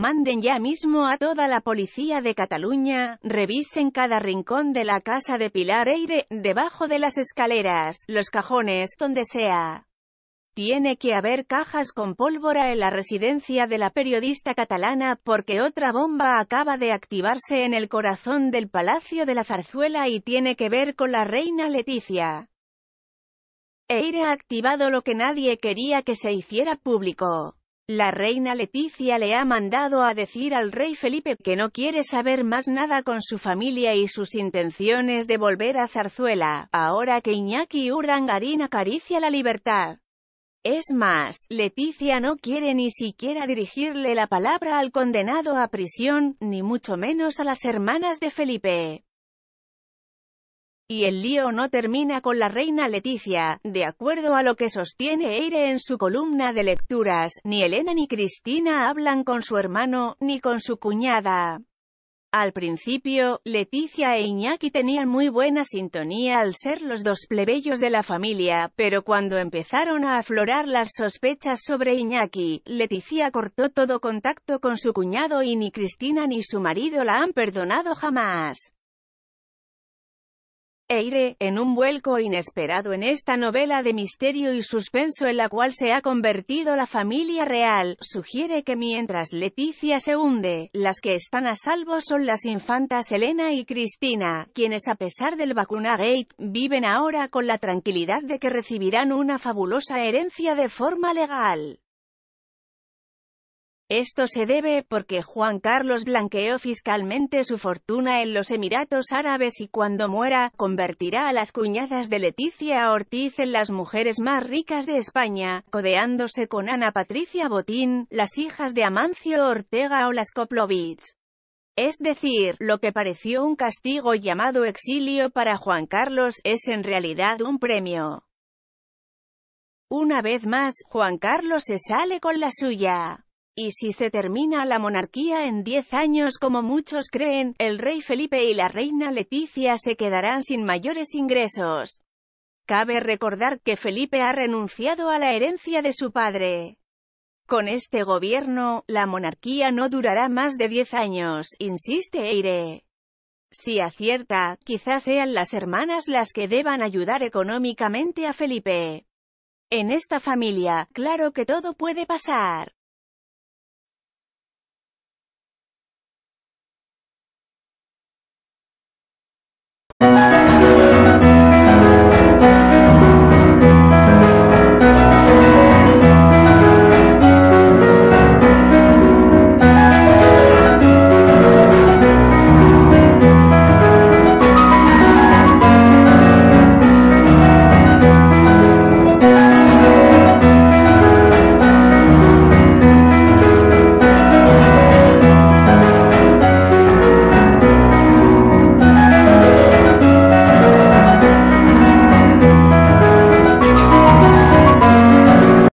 manden ya mismo a toda la policía de Cataluña, revisen cada rincón de la casa de Pilar Eire, debajo de las escaleras, los cajones, donde sea. Tiene que haber cajas con pólvora en la residencia de la periodista catalana porque otra bomba acaba de activarse en el corazón del Palacio de la Zarzuela y tiene que ver con la reina Leticia. Eire ha activado lo que nadie quería que se hiciera público. La reina Leticia le ha mandado a decir al rey Felipe que no quiere saber más nada con su familia y sus intenciones de volver a Zarzuela, ahora que Iñaki Urangarín acaricia la libertad. Es más, Leticia no quiere ni siquiera dirigirle la palabra al condenado a prisión, ni mucho menos a las hermanas de Felipe. Y el lío no termina con la reina Leticia, de acuerdo a lo que sostiene Eire en su columna de lecturas, ni Elena ni Cristina hablan con su hermano, ni con su cuñada. Al principio, Leticia e Iñaki tenían muy buena sintonía al ser los dos plebeyos de la familia, pero cuando empezaron a aflorar las sospechas sobre Iñaki, Leticia cortó todo contacto con su cuñado y ni Cristina ni su marido la han perdonado jamás. Eire, en un vuelco inesperado en esta novela de misterio y suspenso en la cual se ha convertido la familia real, sugiere que mientras Leticia se hunde, las que están a salvo son las infantas Elena y Cristina, quienes a pesar del Gate, viven ahora con la tranquilidad de que recibirán una fabulosa herencia de forma legal. Esto se debe porque Juan Carlos blanqueó fiscalmente su fortuna en los Emiratos Árabes y cuando muera, convertirá a las cuñadas de Leticia Ortiz en las mujeres más ricas de España, codeándose con Ana Patricia Botín, las hijas de Amancio Ortega o las Koplovich. Es decir, lo que pareció un castigo llamado exilio para Juan Carlos, es en realidad un premio. Una vez más, Juan Carlos se sale con la suya y si se termina la monarquía en 10 años como muchos creen, el rey Felipe y la reina Leticia se quedarán sin mayores ingresos. Cabe recordar que Felipe ha renunciado a la herencia de su padre. Con este gobierno, la monarquía no durará más de 10 años, insiste Eire. Si acierta, quizás sean las hermanas las que deban ayudar económicamente a Felipe. En esta familia, claro que todo puede pasar.